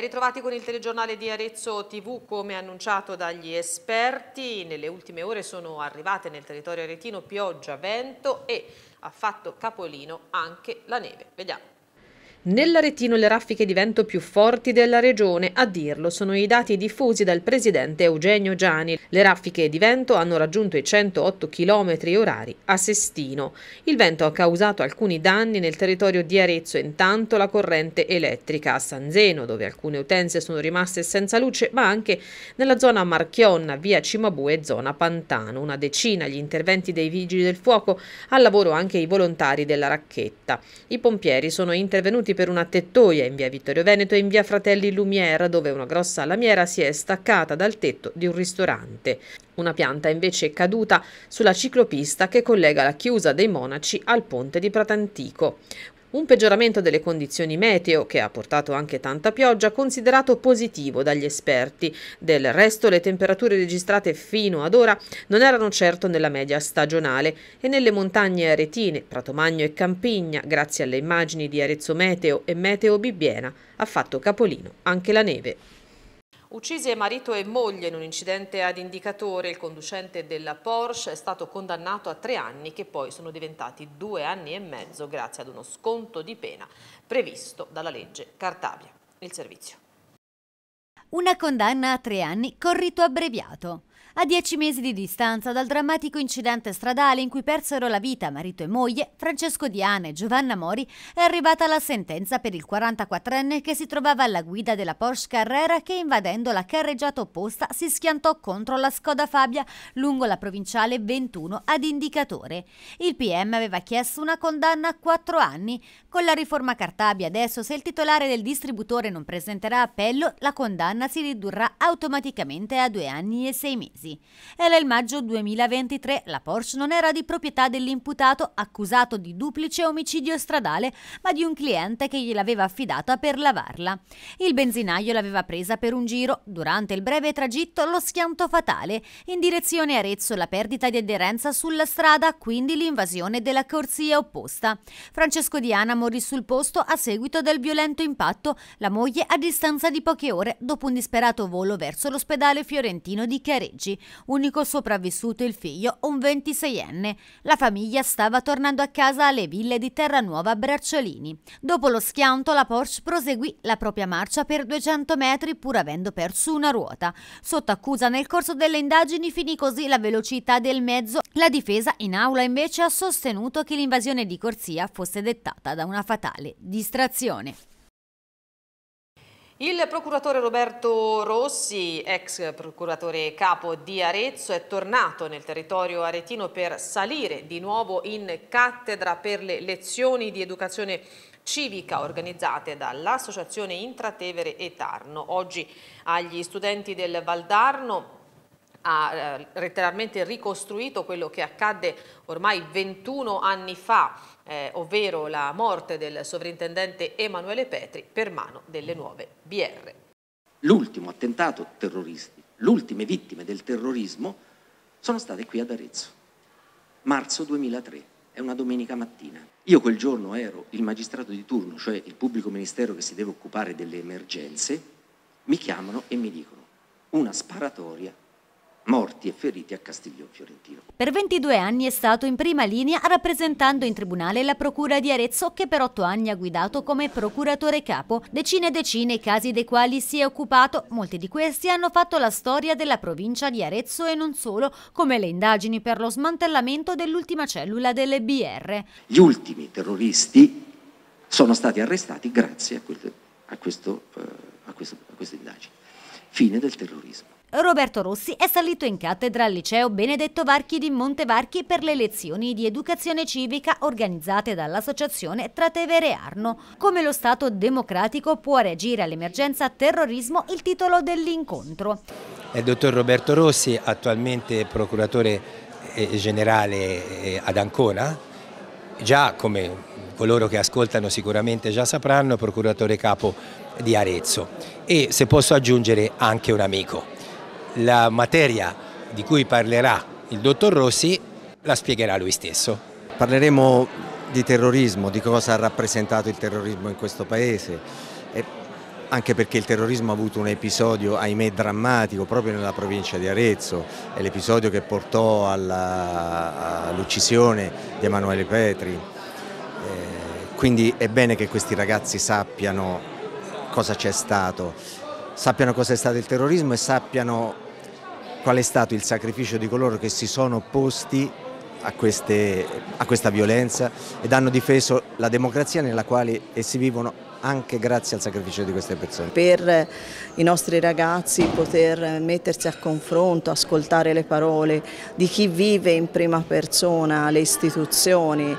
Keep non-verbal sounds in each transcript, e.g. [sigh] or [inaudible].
ritrovati con il telegiornale di Arezzo TV come annunciato dagli esperti. Nelle ultime ore sono arrivate nel territorio aretino pioggia, vento e ha fatto capolino anche la neve. Vediamo. Nell'Aretino le raffiche di vento più forti della regione, a dirlo sono i dati diffusi dal presidente Eugenio Gianni. Le raffiche di vento hanno raggiunto i 108 km orari a Sestino. Il vento ha causato alcuni danni nel territorio di Arezzo, intanto la corrente elettrica a San Zeno, dove alcune utenze sono rimaste senza luce, ma anche nella zona Marchionna, via Cimabue e zona Pantano. Una decina gli interventi dei vigili del fuoco, al lavoro anche i volontari della racchetta. I pompieri sono intervenuti morti per una tettoia in via Vittorio Veneto e in via Fratelli Lumière, dove una grossa lamiera si è staccata dal tetto di un ristorante. Una pianta invece è caduta sulla ciclopista che collega la chiusa dei Monaci al ponte di Pratantico. Un peggioramento delle condizioni meteo, che ha portato anche tanta pioggia, considerato positivo dagli esperti. Del resto le temperature registrate fino ad ora non erano certo nella media stagionale e nelle montagne aretine, Pratomagno e Campigna, grazie alle immagini di Arezzo Meteo e Meteo Bibbiena, ha fatto capolino anche la neve. Uccise marito e moglie in un incidente ad indicatore, il conducente della Porsche è stato condannato a tre anni che poi sono diventati due anni e mezzo grazie ad uno sconto di pena previsto dalla legge Cartabia. Il servizio. Una condanna a tre anni con rito abbreviato a dieci mesi di distanza dal drammatico incidente stradale in cui persero la vita marito e moglie Francesco Diana e Giovanna Mori, è arrivata la sentenza per il 44enne che si trovava alla guida della Porsche Carrera che invadendo la carreggiata opposta si schiantò contro la Skoda Fabia lungo la provinciale 21 ad Indicatore. Il PM aveva chiesto una condanna a quattro anni. Con la riforma Cartabia adesso se il titolare del distributore non presenterà appello, la condanna si ridurrà automaticamente a due anni e sei mesi mezzi. E nel maggio 2023 la Porsche non era di proprietà dell'imputato accusato di duplice omicidio stradale, ma di un cliente che gliel'aveva affidata per lavarla. Il benzinaio l'aveva presa per un giro, durante il breve tragitto lo schianto fatale, in direzione Arezzo la perdita di aderenza sulla strada, quindi l'invasione della corsia opposta. Francesco Diana morì sul posto a seguito del violento impatto, la moglie a distanza di poche ore dopo un disperato volo verso l'ospedale fiorentino di Careggi amici, unico sopravvissuto il figlio, un 26enne. La famiglia stava tornando a casa alle ville di Terranuova Bracciolini. Dopo lo schianto la Porsche proseguì la propria marcia per 200 metri pur avendo perso una ruota. Sotto accusa nel corso delle indagini finì così la velocità del mezzo. La difesa in aula invece ha sostenuto che l'invasione di corsia fosse dettata da una fatale distrazione. Il procuratore Roberto Rossi, ex procuratore capo di Arezzo, è tornato nel territorio aretino per salire di nuovo in cattedra per le lezioni di educazione civica organizzate dall'Associazione Intratevere e Tarno. Oggi agli studenti del Valdarno ha eh, letteralmente ricostruito quello che accadde ormai 21 anni fa, eh, ovvero la morte del sovrintendente Emanuele Petri per mano delle nuove BR. L'ultimo attentato terroristico, l'ultime vittime del terrorismo sono state qui ad Arezzo, marzo 2003, è una domenica mattina. Io quel giorno ero il magistrato di turno, cioè il pubblico ministero che si deve occupare delle emergenze, mi chiamano e mi dicono una sparatoria morti e feriti a Castiglione Fiorentino. Per 22 anni è stato in prima linea rappresentando in tribunale la procura di Arezzo che per 8 anni ha guidato come procuratore capo decine e decine i casi dei quali si è occupato, molti di questi hanno fatto la storia della provincia di Arezzo e non solo, come le indagini per lo smantellamento dell'ultima cellula delle BR. Gli ultimi terroristi sono stati arrestati grazie a, quel, a, questo, eh, a, questo, a questa indagine. Fine del terrorismo. Roberto Rossi è salito in cattedra al liceo Benedetto Varchi di Montevarchi per le lezioni di educazione civica organizzate dall'associazione Tratevere Arno. Come lo Stato democratico può reagire all'emergenza terrorismo il titolo dell'incontro. Il eh, dottor Roberto Rossi, attualmente procuratore eh, generale eh, ad Ancona, già come coloro che ascoltano sicuramente già sapranno, procuratore capo di Arezzo e se posso aggiungere anche un amico la materia di cui parlerà il dottor Rossi la spiegherà lui stesso. Parleremo di terrorismo, di cosa ha rappresentato il terrorismo in questo paese, e anche perché il terrorismo ha avuto un episodio, ahimè, drammatico proprio nella provincia di Arezzo, è l'episodio che portò all'uccisione di Emanuele Petri. Eh, quindi è bene che questi ragazzi sappiano cosa c'è stato sappiano cos'è stato il terrorismo e sappiano qual è stato il sacrificio di coloro che si sono opposti a, queste, a, questa violenza ed hanno difeso la democrazia nella quale essi vivono anche grazie al sacrificio di queste persone. Per i nostri ragazzi poter mettersi a confronto, ascoltare le parole di chi vive in prima persona le istituzioni,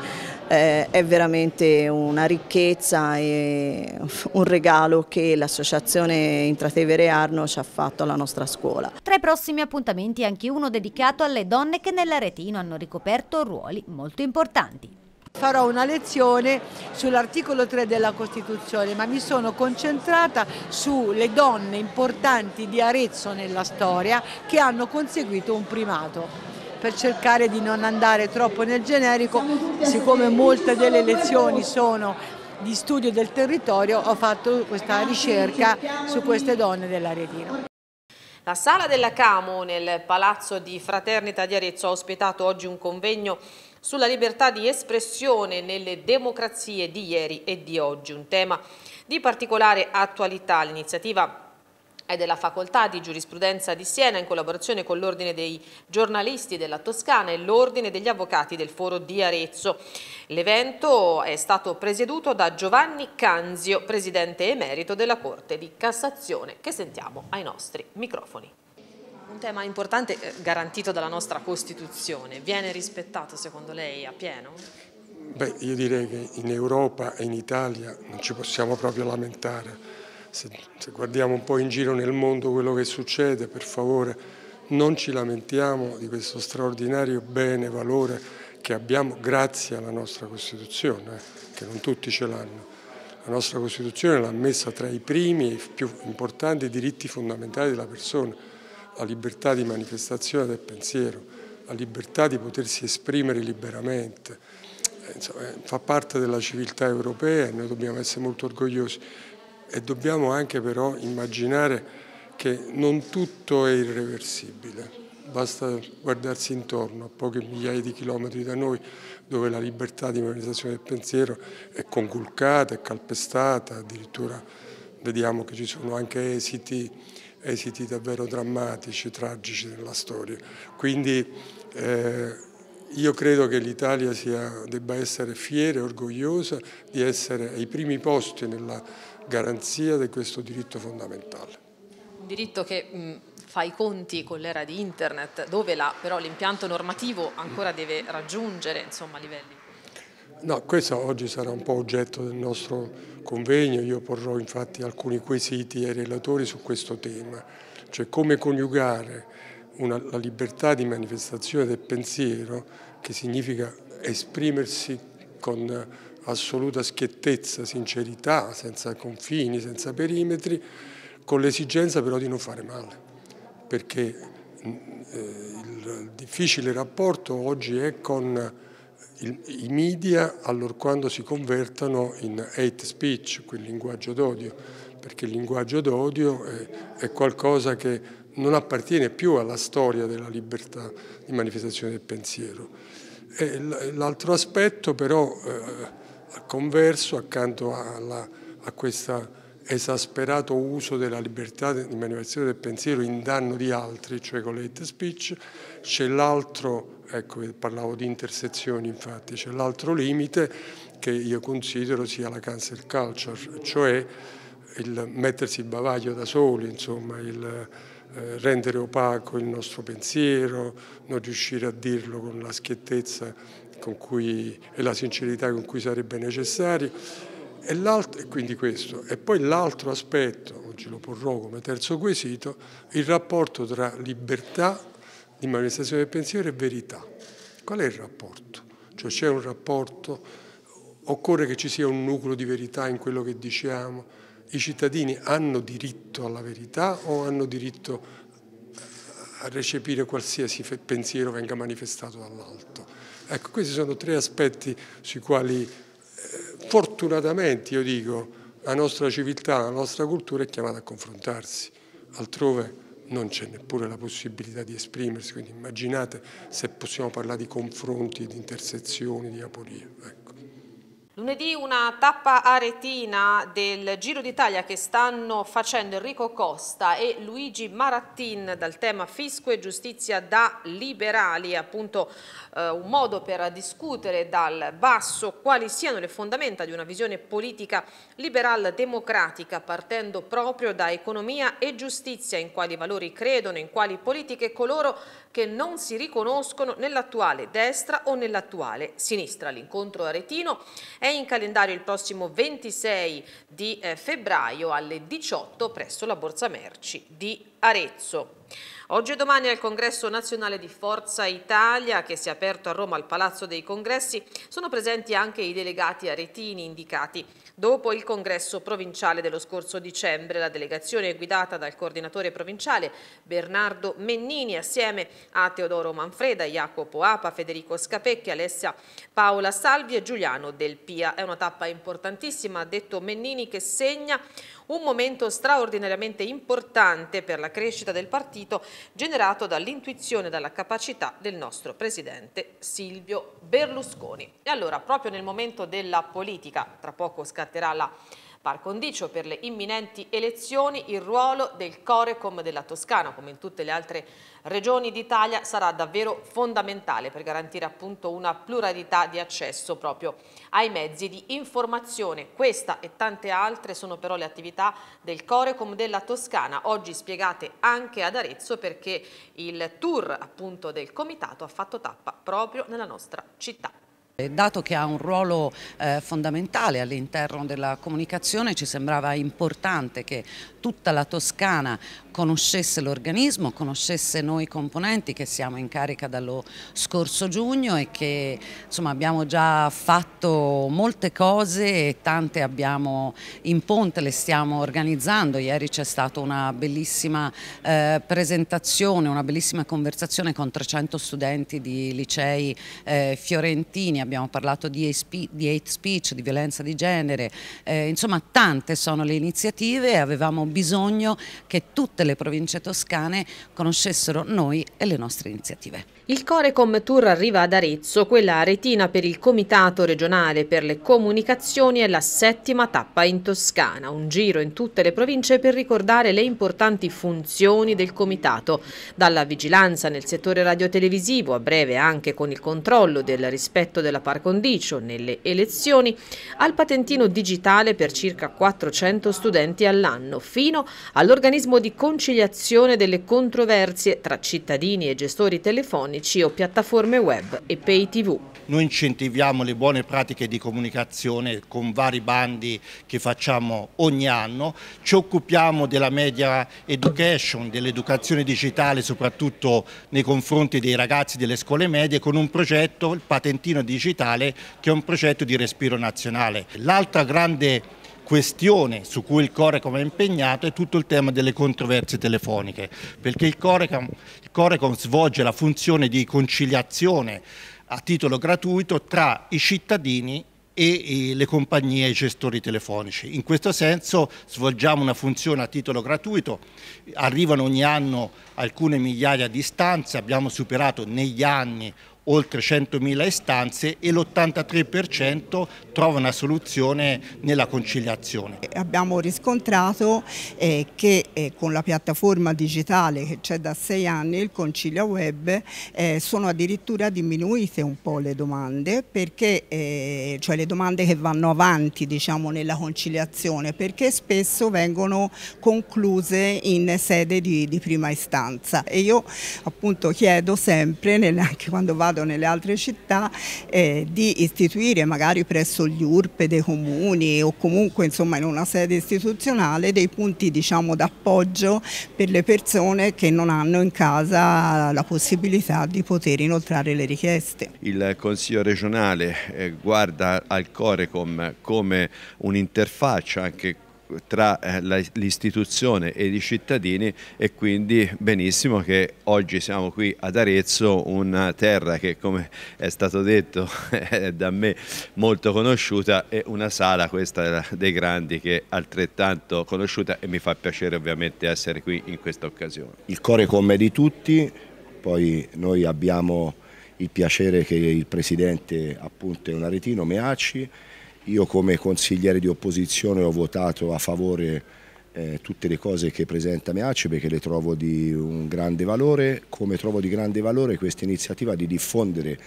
eh, è veramente una ricchezza e un regalo che l'associazione Intratevere Arno ci ha fatto alla nostra scuola. Tra i prossimi appuntamenti anche uno dedicato alle donne che nell'Aretino hanno ricoperto ruoli molto importanti. Farò una lezione sull'articolo 3 della Costituzione, ma mi sono concentrata sulle donne importanti di Arezzo nella storia che hanno conseguito un primato per cercare di non andare troppo nel generico, siccome molte delle lezioni sono di studio del territorio ho fatto questa ricerca su queste donne dell'Aretino. La sala della Camo nel palazzo di Fraternita di Arezzo ha ospitato oggi un convegno sulla libertà di espressione nelle democrazie di ieri e di oggi, un tema di particolare attualità. L'iniziativa e della Facoltà di Giurisprudenza di Siena in collaborazione con l'Ordine dei giornalisti della Toscana e l'Ordine degli avvocati del Foro di Arezzo. L'evento è stato presieduto da Giovanni Canzio, presidente emerito della Corte di Cassazione, che sentiamo ai nostri microfoni. Un tema importante eh, garantito dalla nostra Costituzione, viene rispettato secondo lei a pieno? Beh, io direi che in Europa e in Italia non ci possiamo proprio lamentare se, se guardiamo un po' in giro nel mondo quello che succede, per favore non ci lamentiamo di questo straordinario bene, valore che abbiamo grazie alla nostra Costituzione, eh, che non tutti ce l'hanno. La nostra Costituzione l'ha messa tra i primi e più importanti diritti fondamentali della persona, la libertà di manifestazione del pensiero, la libertà di potersi esprimere liberamente. Eh, insomma, eh, fa parte della civiltà europea e noi dobbiamo essere molto orgogliosi e dobbiamo anche però immaginare che non tutto è irreversibile. Basta guardarsi intorno a poche migliaia di chilometri da noi dove la libertà di manifestazione del pensiero è conculcata, è calpestata, addirittura vediamo che ci sono anche esiti, esiti davvero drammatici, tragici nella storia. Quindi eh, io credo che l'Italia debba essere fiera e orgogliosa di essere ai primi posti nella garanzia di questo diritto fondamentale. Un diritto che mh, mm, fa i conti con l'era di internet, dove la, però l'impianto normativo ancora deve raggiungere insomma, livelli. No, questo oggi sarà un po' oggetto del nostro convegno, io porrò infatti alcuni quesiti ai relatori su questo tema, cioè come coniugare una, la libertà di manifestazione del pensiero, che significa esprimersi con assoluta schiettezza, sincerità, senza confini, senza perimetri, con l'esigenza però di non fare male, perché mm, eh, il difficile rapporto oggi è con i media allorquando si convertono in hate speech, quel linguaggio d'odio, perché il linguaggio d'odio eh, è qualcosa che non appartiene più alla storia della libertà di manifestazione del pensiero. L'altro aspetto però eh, converso accanto alla, a questo esasperato uso della libertà di manifestazione del pensiero in danno di altri, cioè con l'hate speech, c'è l'altro, ecco parlavo di intersezioni infatti, c'è l'altro limite che io considero sia la cancel culture, cioè il mettersi il bavaglio da soli, insomma, il eh, rendere opaco il nostro pensiero, non riuscire a dirlo con la schiettezza cui, e la sincerità con cui sarebbe necessario. E, e quindi questo. E poi l'altro aspetto, oggi lo porrò come terzo quesito, il rapporto tra libertà di manifestazione del pensiero e verità. Qual è il rapporto? Cioè c'è un rapporto, occorre che ci sia un nucleo di verità in quello che diciamo, i cittadini hanno diritto alla verità o hanno diritto eh, a recepire qualsiasi pensiero venga manifestato dall'alto? Ecco, questi sono tre aspetti sui quali eh, fortunatamente, io dico, la nostra civiltà, la nostra cultura è chiamata a confrontarsi, altrove non c'è neppure la possibilità di esprimersi, quindi immaginate se possiamo parlare di confronti, di intersezioni, di aporie. Ecco. Lunedì una tappa aretina del Giro d'Italia che stanno facendo Enrico Costa e Luigi Marattin dal tema fisco e giustizia da liberali, appunto eh, un modo per discutere dal basso quali siano le fondamenta di una visione politica liberal democratica partendo proprio da economia e giustizia, in quali valori credono, in quali politiche coloro che non si riconoscono nell'attuale destra o nell'attuale sinistra. L'incontro aretino è in calendario il prossimo 26 di eh, febbraio alle 18 presso la Borsa Merci di Arezzo. Oggi e domani al Congresso Nazionale di Forza Italia, che si è aperto a Roma al Palazzo dei Congressi, sono presenti anche i delegati aretini indicati. Dopo il congresso provinciale dello scorso dicembre, la delegazione è guidata dal coordinatore provinciale Bernardo Mennini, assieme a Teodoro Manfreda, Jacopo Apa, Federico Scapecchi, Alessia Paola Salvi e Giuliano Del Pia. È una tappa importantissima, ha detto Mennini, che segna un momento straordinariamente importante per la crescita del partito generato dall'intuizione e dalla capacità del nostro presidente Silvio Berlusconi. E allora, proprio nel momento della politica, tra poco scatterà la Par condicio per le imminenti elezioni il ruolo del Corecom della Toscana, come in tutte le altre regioni d'Italia, sarà davvero fondamentale per garantire appunto una pluralità di accesso proprio ai mezzi di informazione. Questa e tante altre sono però le attività del Corecom della Toscana, oggi spiegate anche ad Arezzo perché il tour appunto del comitato ha fatto tappa proprio nella nostra città. Eh, dato che ha un ruolo eh, fondamentale all'interno della comunicazione ci sembrava importante che tutta la Toscana conoscesse l'organismo, conoscesse noi componenti che siamo in carica dallo scorso giugno e che insomma, abbiamo già fatto molte cose e tante abbiamo in ponte, le stiamo organizzando. Ieri c'è stata una bellissima eh, presentazione, una bellissima conversazione con 300 studenti di licei eh, fiorentini, abbiamo parlato di hate speech, di violenza di genere, eh, insomma tante sono le iniziative e avevamo bisogno che tutte le province toscane conoscessero noi e le nostre iniziative. Il Corecom Tour arriva ad Arezzo, quella retina per il Comitato regionale per le comunicazioni è la settima tappa in Toscana, un giro in tutte le province per ricordare le importanti funzioni del Comitato, dalla vigilanza nel settore radiotelevisivo, a breve anche con il controllo del rispetto del della par condicio nelle elezioni al patentino digitale per circa 400 studenti all'anno, fino all'organismo di conciliazione delle controversie tra cittadini e gestori telefonici o piattaforme web e pay tv. Noi incentiviamo le buone pratiche di comunicazione con vari bandi che facciamo ogni anno, ci occupiamo della media education, dell'educazione digitale soprattutto nei confronti dei ragazzi delle scuole medie con un progetto, il patentino digitale, che è un progetto di respiro nazionale. L'altra grande questione su cui il Corecom è impegnato è tutto il tema delle controversie telefoniche, perché il Corecom, il Corecom svolge la funzione di conciliazione a titolo gratuito tra i cittadini e le compagnie e i gestori telefonici. In questo senso svolgiamo una funzione a titolo gratuito, arrivano ogni anno alcune migliaia di stanze, abbiamo superato negli anni oltre 100.000 istanze e l'83% trova una soluzione nella conciliazione. Abbiamo riscontrato eh, che eh, con la piattaforma digitale che c'è da sei anni, il Concilia Web, eh, sono addirittura diminuite un po' le domande, perché, eh, cioè le domande che vanno avanti diciamo, nella conciliazione, perché spesso vengono concluse in sede di, di prima istanza. E io appunto chiedo sempre, anche quando vado capitato nelle altre città eh, di istituire magari presso gli URP dei comuni o comunque insomma in una sede istituzionale dei punti diciamo d'appoggio per le persone che non hanno in casa la possibilità di poter inoltrare le richieste. Il Consiglio regionale eh, guarda al Corecom come un'interfaccia anche tra eh, l'istituzione ed i cittadini e quindi benissimo che oggi siamo qui ad Arezzo, una terra che come è stato detto [laughs] è da me molto conosciuta e una sala questa dei grandi che è altrettanto conosciuta e mi fa piacere ovviamente essere qui in questa occasione. Il cuore con me di tutti, poi noi abbiamo il piacere che il presidente appunto è un aretino, Meacci, io come consigliere di opposizione ho votato a favore eh, tutte le cose che presenta Meace perché le trovo di un grande valore, come trovo di grande valore questa iniziativa di diffondere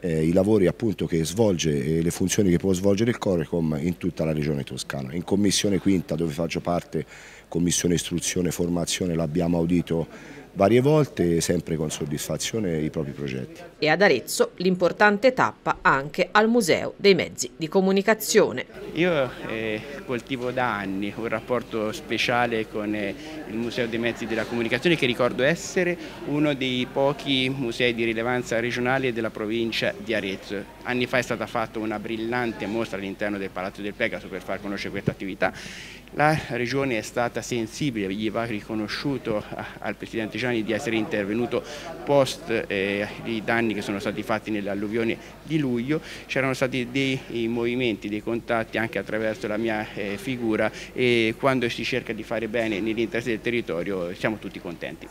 eh, i lavori appunto che svolge e le funzioni che può svolgere il Corecom in tutta la regione toscana. In commissione quinta dove faccio parte, commissione istruzione e formazione, l'abbiamo audito varie volte, sempre con soddisfazione i propri progetti. E ad Arezzo l'importante tappa anche al Museo dei Mezzi di Comunicazione. Io eh, coltivo da anni un rapporto speciale con eh, il Museo dei Mezzi della Comunicazione che ricordo essere uno dei pochi musei di rilevanza regionale della provincia di Arezzo. Anni fa è stata fatta una brillante mostra all'interno del Palazzo del Pegaso per far conoscere questa attività la Regione è stata sensibile, gli va riconosciuto al Presidente Gianni di essere intervenuto post eh, i danni che sono stati fatti nell'alluvione di luglio. C'erano stati dei movimenti, dei contatti anche attraverso la mia eh, figura e quando si cerca di fare bene nell'interesse del territorio siamo tutti contenti.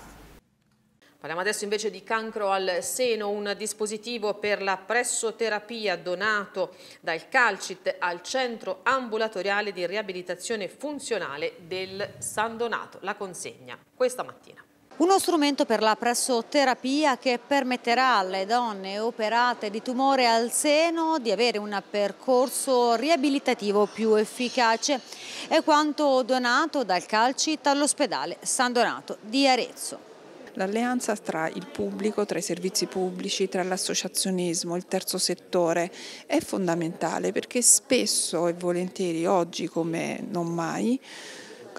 Parliamo adesso invece di cancro al seno, un dispositivo per la pressoterapia donato dal Calcit al centro ambulatoriale di riabilitazione funzionale del San Donato. La consegna questa mattina. Uno strumento per la pressoterapia che permetterà alle donne operate di tumore al seno di avere un percorso riabilitativo più efficace. È quanto donato dal Calcit all'ospedale San Donato di Arezzo l'alleanza tra il pubblico, tra i servizi pubblici, tra l'associazionismo, il terzo settore è fondamentale perché spesso e volentieri oggi come non mai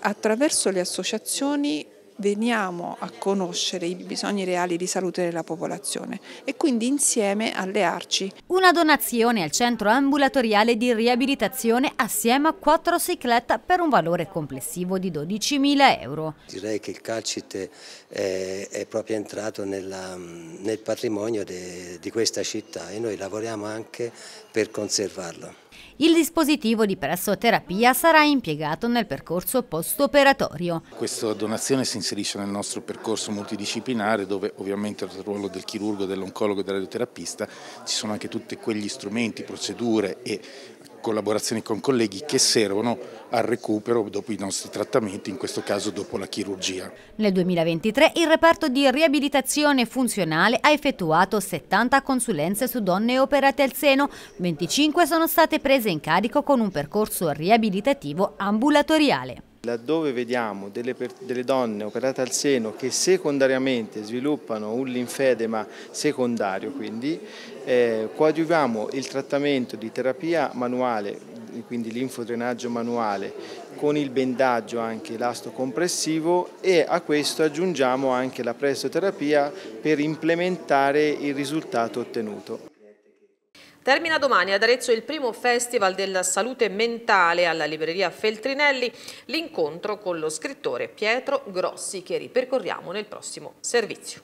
attraverso le associazioni veniamo a conoscere i bisogni reali di salute della popolazione e quindi insieme allearci. Una donazione al centro ambulatoriale di riabilitazione assieme a quattro ciclette per un valore complessivo di 12.000 euro. Direi che il calcite è, eh, è proprio entrato nella, nel patrimonio de, di questa città e noi lavoriamo anche per conservarlo. Il dispositivo di pressoterapia sarà impiegato nel percorso post-operatorio. Questa donazione si inserisce nel nostro percorso multidisciplinare dove ovviamente oltre al ruolo del chirurgo, dell'oncologo e del radioterapista ci sono anche tutti quegli strumenti, procedure e collaborazioni con colleghi che servono al recupero dopo i nostri trattamenti, in questo caso dopo la chirurgia. Nel 2023 il reparto di riabilitazione funzionale ha effettuato 70 consulenze su donne operate al seno, 25 sono state prese in carico con un percorso riabilitativo ambulatoriale. Laddove vediamo delle, delle donne operate al seno che secondariamente sviluppano un linfedema secondario, quindi eh, coadiuviamo il trattamento di terapia manuale quindi linfodrenaggio manuale, con il bendaggio anche compressivo e a questo aggiungiamo anche la prestoterapia per implementare il risultato ottenuto. Termina domani ad Arezzo il primo Festival della Salute Mentale alla libreria Feltrinelli, l'incontro con lo scrittore Pietro Grossi che ripercorriamo nel prossimo servizio.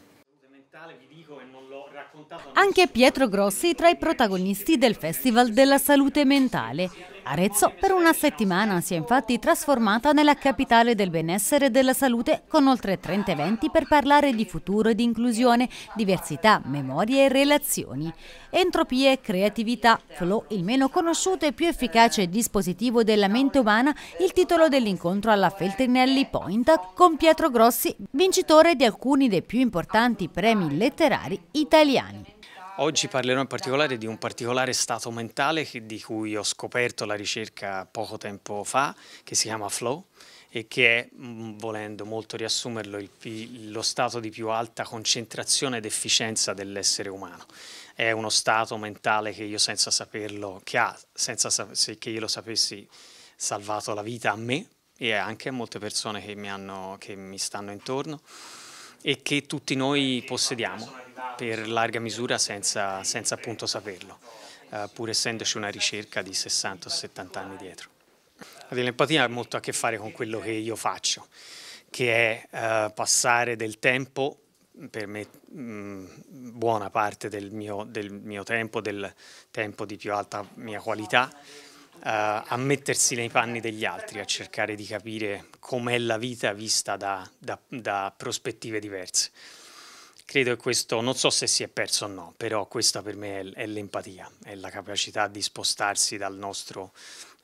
Anche Pietro Grossi tra i protagonisti del Festival della Salute Mentale. Arezzo per una settimana si è infatti trasformata nella capitale del benessere e della salute con oltre 30 eventi per parlare di futuro e di inclusione, diversità, memorie e relazioni. Entropie e creatività, Flow, il meno conosciuto e più efficace dispositivo della mente umana, il titolo dell'incontro alla Feltrinelli Point con Pietro Grossi, vincitore di alcuni dei più importanti premi letterari italiani. Oggi parlerò in particolare di un particolare stato mentale che, di cui ho scoperto la ricerca poco tempo fa, che si chiama flow e che è, mm, volendo molto riassumerlo, il, lo stato di più alta concentrazione ed efficienza dell'essere umano. È uno stato mentale che io senza saperlo, che ha, senza se che io lo sapessi, salvato la vita a me e anche a molte persone che mi, hanno, che mi stanno intorno e che tutti noi possediamo per larga misura senza, senza appunto saperlo, eh, pur essendoci una ricerca di 60 o 70 anni dietro. L'empatia ha molto a che fare con quello che io faccio, che è eh, passare del tempo per me mh, mm, buona parte del mio, del mio tempo, del tempo di più alta mia qualità, eh, a mettersi nei panni degli altri, a cercare di capire com'è la vita vista da, da, da prospettive diverse. Credo che questo, non so se si è perso o no, però questa per me è, è l'empatia, è la capacità di spostarsi dal nostro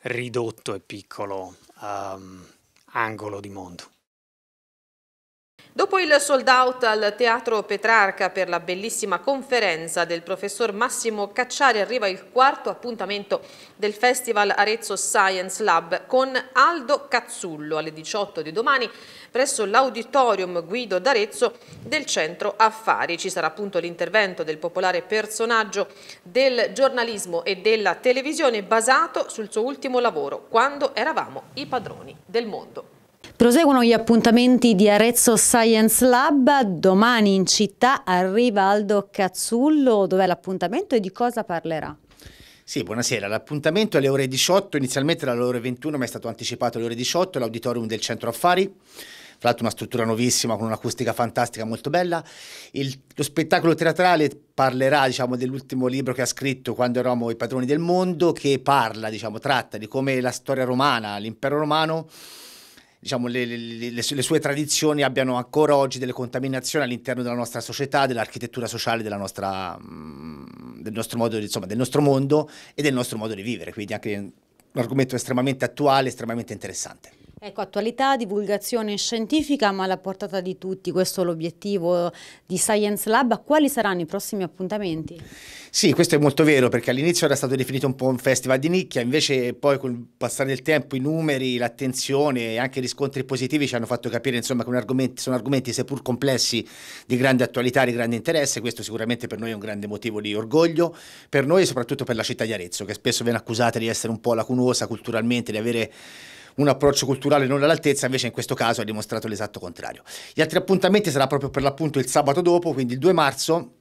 ridotto e piccolo um, angolo di mondo. Dopo il sold out al Teatro Petrarca per la bellissima conferenza del professor Massimo Cacciari arriva il quarto appuntamento del Festival Arezzo Science Lab con Aldo Cazzullo alle 18 di domani presso l'Auditorium Guido d'Arezzo del Centro Affari. Ci sarà appunto l'intervento del popolare personaggio del giornalismo e della televisione basato sul suo ultimo lavoro, Quando eravamo i padroni del mondo. Proseguono gli appuntamenti di Arezzo Science Lab, domani in città arriva Aldo Cazzullo, dov'è l'appuntamento e di cosa parlerà? Sì, buonasera. L'appuntamento è alle ore 18, inizialmente era alle ore 21, ma è stato anticipato alle ore 18, l'auditorium del Centro Affari. Tra l'altro una struttura nuovissima con un'acustica fantastica molto bella. Il, lo spettacolo teatrale parlerà diciamo, dell'ultimo libro che ha scritto quando eravamo i padroni del mondo, che parla, diciamo, tratta di come la storia romana, l'impero romano diciamo, le, le, le, sue, le, sue tradizioni abbiano ancora oggi delle contaminazioni all'interno della nostra società, dell'architettura sociale, della nostra, mm, del, nostro modo, insomma, del nostro mondo e del nostro modo di vivere. Quindi anche un argomento estremamente attuale, estremamente interessante. Ecco, attualità, divulgazione scientifica, ma alla portata di tutti, questo è l'obiettivo di Science Lab. Quali saranno i prossimi appuntamenti? Sì, questo è molto vero, perché all'inizio era stato definito un po' un festival di nicchia, invece poi col passare del tempo i numeri, l'attenzione e anche i riscontri positivi ci hanno fatto capire insomma, che argomenti, sono argomenti seppur complessi di grande attualità, di grande interesse, questo sicuramente per noi è un grande motivo di orgoglio, per noi e soprattutto per la città di Arezzo, che spesso viene accusata di essere un po' lacunosa culturalmente, di avere un approccio culturale non all'altezza, invece in questo caso ha dimostrato l'esatto contrario. Gli altri appuntamenti sarà proprio per l'appunto il sabato dopo, quindi il 2 marzo,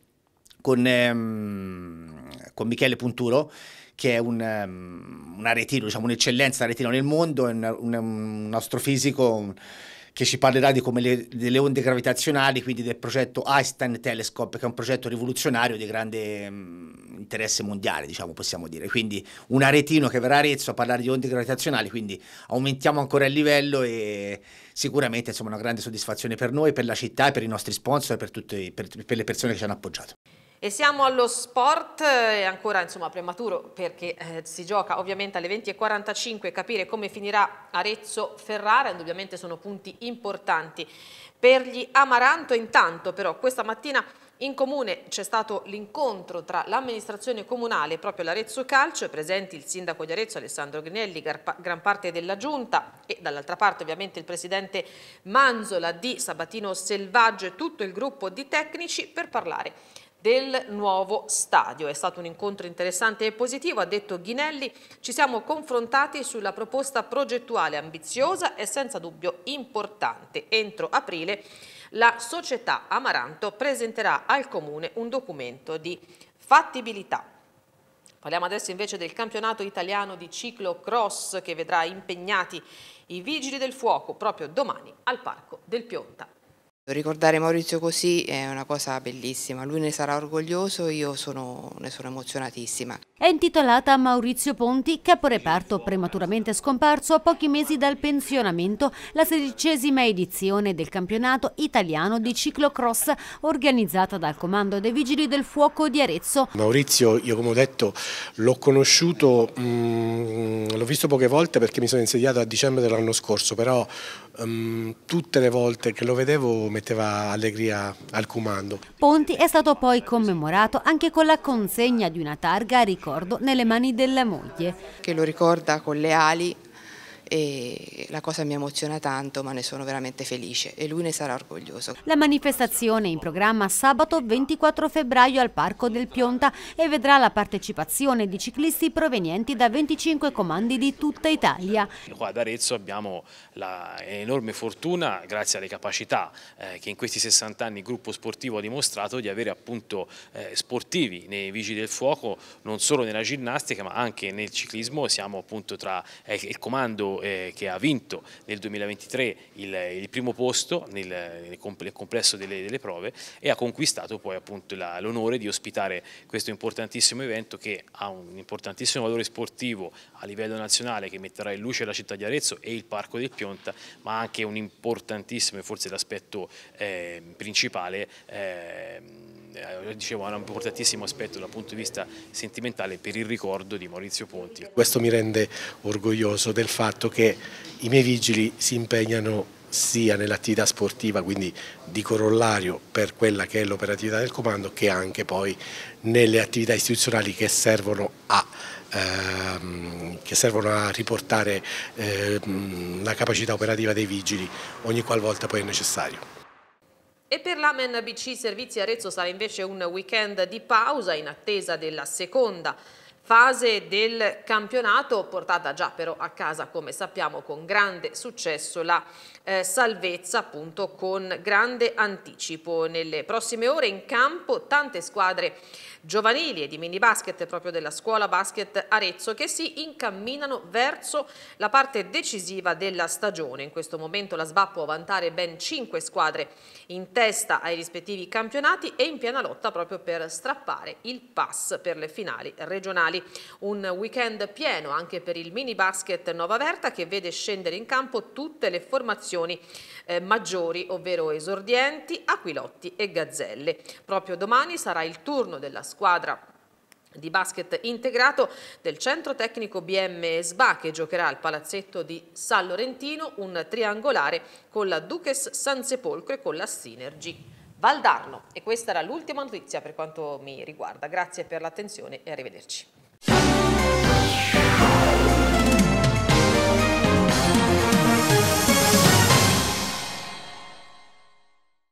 con, ehm, con Michele Punturo che è un, um, ehm, una retino, diciamo un'eccellenza retino nel mondo, un, un, un astrofisico che ci parlerà di come le, delle onde gravitazionali, quindi del progetto Einstein Telescope, che è un progetto rivoluzionario di grande mh, mm, interesse mondiale, diciamo, possiamo dire. Quindi un aretino che verrà a Arezzo a parlare di onde gravitazionali, quindi aumentiamo ancora il livello e sicuramente insomma una grande soddisfazione per noi, per la città e per i nostri sponsor e per, per, per le persone che ci hanno appoggiato. E siamo allo sport, eh, è ancora insomma, prematuro perché eh, si gioca ovviamente alle 20.45 capire come finirà Arezzo-Ferrara, indubbiamente sono punti importanti per gli Amaranto. Intanto però questa mattina in comune c'è stato l'incontro tra l'amministrazione comunale e proprio l'Arezzo Calcio, presenti il sindaco di Arezzo Alessandro Grinelli, gran parte della giunta e dall'altra parte ovviamente il presidente Manzola di Sabatino Selvaggio e tutto il gruppo di tecnici per parlare del nuovo stadio. È stato un incontro interessante e positivo, ha detto Ghinelli, ci siamo confrontati sulla proposta progettuale ambiziosa e senza dubbio importante. Entro aprile la società Amaranto presenterà al Comune un documento di fattibilità. Parliamo adesso invece del campionato italiano di ciclocross che vedrà impegnati i Vigili del Fuoco proprio domani al Parco del Pionta. Ricordare Maurizio così è una cosa bellissima, lui ne sarà orgoglioso, io sono, ne sono emozionatissima. È intitolata a Maurizio Ponti, caporeparto prematuramente scomparso a pochi mesi dal pensionamento, la sedicesima edizione del campionato italiano di ciclocross organizzata dal Comando dei Vigili del Fuoco di Arezzo. Maurizio, io come ho detto, l'ho conosciuto, mm, l'ho visto poche volte perché mi sono insediato a dicembre dell'anno scorso, però Um, tutte le volte che lo vedevo metteva allegria al comando. Ponti è stato poi commemorato anche con la consegna di una targa a ricordo nelle mani della moglie. Che lo ricorda con le ali e la cosa mi emoziona tanto ma ne sono veramente felice e lui ne sarà orgoglioso. La manifestazione è in programma sabato 24 febbraio al Parco del Pionta e vedrà la partecipazione di ciclisti provenienti da 25 comandi di tutta Italia. Qua ad Arezzo abbiamo l'enorme fortuna, grazie alle capacità eh, che in questi 60 anni il gruppo sportivo ha dimostrato, di avere appunto eh, sportivi nei Vigili del Fuoco, non solo nella ginnastica ma anche nel ciclismo, siamo appunto tra eh, il comando eh, che ha vinto nel 2023 il, il primo posto nel, nel complesso delle, delle, prove e ha conquistato poi l'onore di ospitare questo importantissimo evento che ha un importantissimo valore sportivo a livello nazionale che metterà in luce la città di Arezzo e il Parco del Pionta ma anche un importantissimo e forse l'aspetto eh, principale eh, eh, dicevo, ha un importantissimo aspetto dal punto di vista sentimentale per il ricordo di Maurizio Ponti. Questo mi rende orgoglioso del fatto che i miei vigili si impegnano sia nell'attività sportiva, quindi di corollario per quella che è l'operatività del comando, che anche poi nelle attività istituzionali che servono a, ehm, che servono a riportare ehm, la capacità operativa dei vigili ogni qualvolta poi è necessario. E per l'Amen BC Servizi Arezzo sarà invece un weekend di pausa in attesa della seconda fase del campionato portata già però a casa come sappiamo con grande successo la eh, salvezza appunto con grande anticipo nelle prossime ore in campo tante squadre giovanili e di mini basket proprio della scuola basket Arezzo che si incamminano verso la parte decisiva della stagione. In questo momento la SBA può vantare ben 5 squadre in testa ai rispettivi campionati e in piena lotta proprio per strappare il pass per le finali regionali. Un weekend pieno anche per il mini basket Nova Verta che vede scendere in campo tutte le formazioni eh, maggiori, ovvero esordienti, aquilotti e gazzelle. Proprio domani sarà il turno della squadra di basket integrato del centro tecnico BM SBA che giocherà al palazzetto di San Lorentino un triangolare con la Duques Sansepolcro e con la Synergy Valdarno. E questa era l'ultima notizia per quanto mi riguarda. Grazie per l'attenzione e arrivederci.